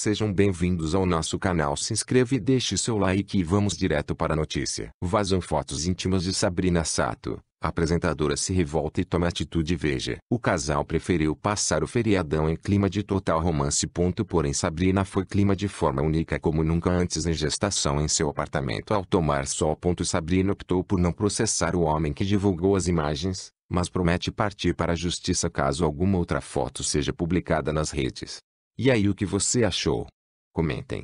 Sejam bem-vindos ao nosso canal. Se inscreva e deixe seu like e vamos direto para a notícia. Vazam fotos íntimas de Sabrina Sato. A apresentadora se revolta e toma atitude veja. O casal preferiu passar o feriadão em clima de total romance. Ponto, porém Sabrina foi clima de forma única como nunca antes em gestação em seu apartamento ao tomar sol. Ponto, Sabrina optou por não processar o homem que divulgou as imagens, mas promete partir para a justiça caso alguma outra foto seja publicada nas redes. E aí o que você achou? Comentem.